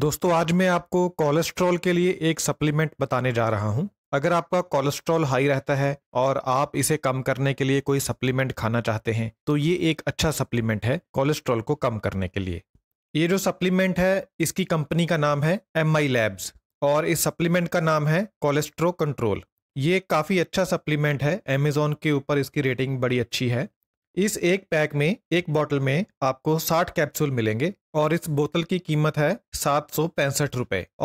दोस्तों आज मैं आपको कोलेस्ट्रॉल के लिए एक सप्लीमेंट बताने जा रहा हूं अगर आपका कोलेस्ट्रॉल हाई रहता है और आप इसे कम करने के लिए कोई सप्लीमेंट खाना चाहते हैं तो ये एक अच्छा सप्लीमेंट है कोलेस्ट्रॉल को कम करने के लिए ये जो सप्लीमेंट है इसकी कंपनी का नाम है एम आई लैब्स और इस सप्लीमेंट का नाम है कोलेस्ट्रो कंट्रोल ये काफ़ी अच्छा सप्लीमेंट है अमेजोन के ऊपर इसकी रेटिंग बड़ी अच्छी है इस एक पैक में एक बोतल में आपको 60 कैप्सूल मिलेंगे और इस बोतल की कीमत है सात सौ पैंसठ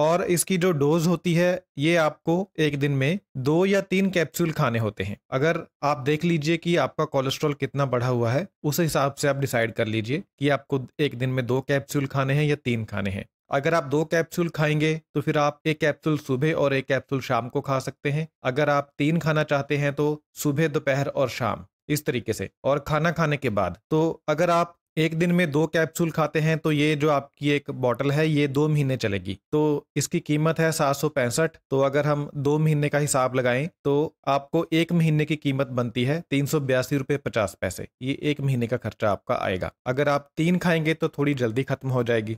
और इसकी जो डोज होती है ये आपको एक दिन में दो या तीन कैप्सूल खाने होते हैं अगर आप देख लीजिए कि आपका कोलेस्ट्रॉल कितना बढ़ा हुआ है उस हिसाब से आप डिसाइड कर लीजिए कि आपको एक दिन में दो कैप्सूल खाने हैं या तीन खाने हैं अगर आप दो कैप्सूल खाएंगे तो फिर आप एक कैप्सूल सुबह और एक कैप्सूल शाम को खा सकते हैं अगर आप तीन खाना चाहते हैं तो सुबह दोपहर और शाम इस तरीके से और खाना खाने के बाद तो अगर आप एक दिन में दो कैप्सूल खाते हैं तो ये जो आपकी एक बॉटल है ये दो महीने चलेगी तो इसकी कीमत है सात सौ पैंसठ तो अगर हम दो महीने का हिसाब लगाएं तो आपको एक महीने की कीमत बनती है तीन सौ बयासी रुपये पचास पैसे ये एक महीने का खर्चा आपका आएगा अगर आप तीन खाएंगे तो थोड़ी जल्दी खत्म हो जाएगी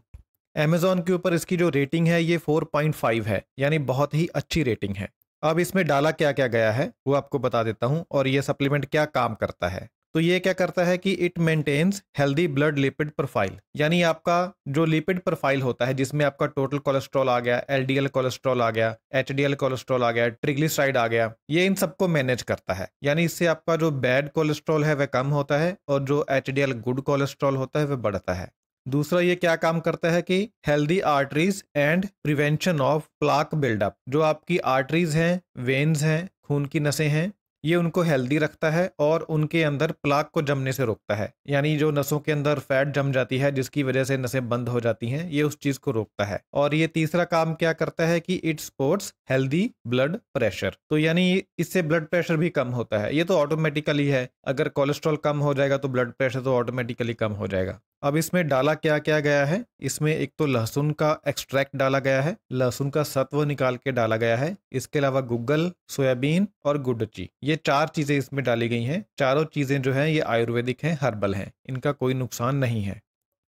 अमेजोन के ऊपर इसकी जो रेटिंग है ये फोर है यानी बहुत ही अच्छी रेटिंग है अब इसमें डाला क्या क्या गया है वो आपको बता देता हूँ और ये सप्लीमेंट क्या काम करता है तो ये क्या करता है कि it maintains healthy blood lipid profile यानी आपका जो लिपिड प्रोफाइल होता है जिसमें आपका टोटल कोलेस्ट्रॉल आ गया एलडीएल कोलेस्ट्रॉल आ गया एचडीएल कोलेस्ट्रॉल आ गया ट्रिग्लिसराइड आ गया ये इन सबको मैनेज करता है यानी इससे आपका जो बैड कोलेस्ट्रॉल है वह कम होता है और जो एच गुड कोलेस्ट्रॉल होता है वह बढ़ता है दूसरा ये क्या काम करता है कि healthy arteries and prevention of plaque buildup जो आपकी आर्टरीज हैं वेन्स हैं खून की नसें हैं ये उनको हेल्दी रखता है और उनके अंदर प्लाक को जमने से रोकता है यानी जो नसों के अंदर फैट जम जाती है जिसकी वजह से नसें बंद हो जाती हैं ये उस चीज़ को रोकता है और ये तीसरा काम क्या करता है कि it supports healthy blood pressure तो यानी इससे ब्लड प्रेशर भी कम होता है ये तो ऑटोमेटिकली है अगर कोलेस्ट्रॉल कम हो जाएगा तो ब्लड प्रेशर तो ऑटोमेटिकली कम हो जाएगा अब इसमें डाला क्या क्या गया है इसमें एक तो लहसुन का एक्सट्रैक्ट डाला गया है लहसुन का सत्व निकाल के डाला गया है इसके अलावा गुग्गल सोयाबीन और गुडची ये चार चीजें इसमें डाली गई हैं चारों चीजें जो है ये आयुर्वेदिक हैं हर्बल हैं इनका कोई नुकसान नहीं है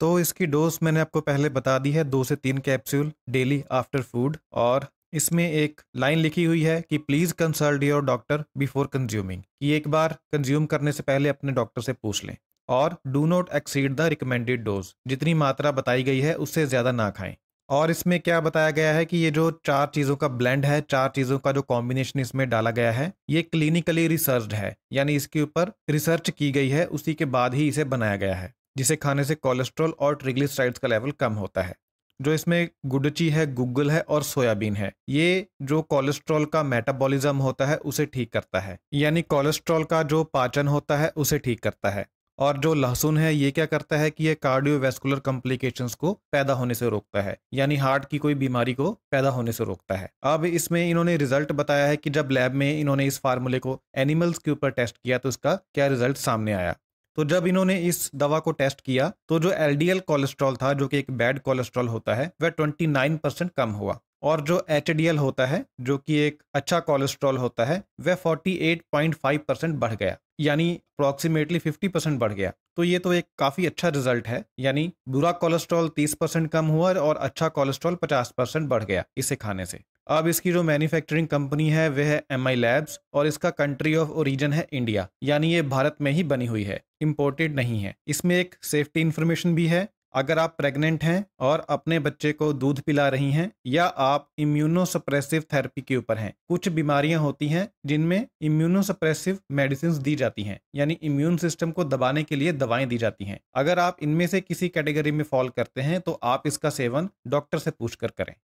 तो इसकी डोज मैंने आपको पहले बता दी है दो से तीन कैप्सूल डेली आफ्टर फूड और इसमें एक लाइन लिखी हुई है कि please consult your doctor before consuming कि एक बार कंज्यूम करने से पहले अपने डॉक्टर से पूछ लें और do not exceed the recommended dose जितनी मात्रा बताई गई है उससे ज़्यादा ना खाएं और इसमें क्या बताया गया है कि ये जो चार चीज़ों का ब्लेंड है चार चीज़ों का जो कॉम्बिनेशन इसमें डाला गया है ये क्लिनिकली रिसर्च है यानी इसके ऊपर रिसर्च की गई है उसी के बाद ही इसे बनाया गया है जिसे खाने से कोलेस्ट्रॉल और ट्रिग्लिसराइड्स का लेवल कम होता है जो इसमें गुडची है गुगल है और सोयाबीन है ये जो कोलेस्ट्रॉल का मेटाबॉलिज्म होता है उसे ठीक करता है यानी कोलेस्ट्रॉल का जो पाचन होता है उसे ठीक करता है और जो लहसुन है ये क्या करता है कि ये कार्डियोवैस्कुलर कॉम्प्लिकेशंस को पैदा होने से रोकता है यानी हार्ट की कोई बीमारी को पैदा होने से रोकता है अब इसमें इन्होंने रिजल्ट बताया है कि जब लैब में इन्होंने इस फार्मूले को एनिमल्स के ऊपर टेस्ट किया तो इसका क्या रिजल्ट सामने आया तो जब इन्होंने इस दवा को टेस्ट किया तो जो एल कोलेस्ट्रॉल था जो कि एक बैड कोलेस्ट्रॉल होता है वह 29 परसेंट कम हुआ और जो एच होता है जो कि एक अच्छा कोलेस्ट्रॉल होता है वह 48.5 परसेंट बढ़ गया यानी अप्रॉक्सीमेटली 50 परसेंट बढ़ गया तो ये तो एक काफ़ी अच्छा रिजल्ट है यानी बुरा कोलेस्ट्रॉल 30 परसेंट कम हुआ और अच्छा कोलेस्ट्रॉल 50 परसेंट बढ़ गया इसे खाने से अब इसकी जो मैन्युफैक्चरिंग कंपनी है वह है एम आई लैब्स और इसका कंट्री ऑफ ओरिजिन है इंडिया यानी ये भारत में ही बनी हुई है इम्पोर्टेड नहीं है इसमें एक सेफ्टी इन्फॉर्मेशन भी है अगर आप प्रेग्नेंट हैं और अपने बच्चे को दूध पिला रही हैं या आप इम्यूनोसप्रेसिव थेरेपी के ऊपर हैं कुछ बीमारियां होती हैं जिनमें इम्यूनोसप्रेसिव मेडिसिन दी जाती हैं यानी इम्यून सिस्टम को दबाने के लिए दवाएं दी जाती हैं अगर आप इनमें से किसी कैटेगरी में फॉल करते हैं तो आप इसका सेवन डॉक्टर से पूछ कर करें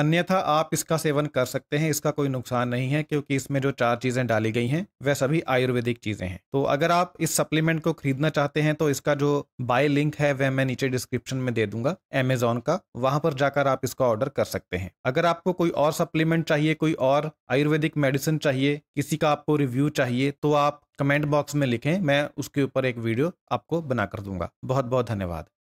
अन्यथा आप इसका सेवन कर सकते हैं इसका कोई नुकसान नहीं है क्योंकि इसमें जो चार चीज़ें डाली गई हैं वह सभी आयुर्वेदिक चीज़ें हैं तो अगर आप इस सप्लीमेंट को खरीदना चाहते हैं तो इसका जो बाय लिंक है वह मैं नीचे डिस्क्रिप्शन में दे दूंगा एमेजोन का वहां पर जाकर आप इसका ऑर्डर कर सकते हैं अगर आपको कोई और सप्लीमेंट चाहिए कोई और आयुर्वेदिक मेडिसिन चाहिए किसी का आपको रिव्यू चाहिए तो आप कमेंट बॉक्स में लिखें मैं उसके ऊपर एक वीडियो आपको बना कर दूंगा बहुत बहुत धन्यवाद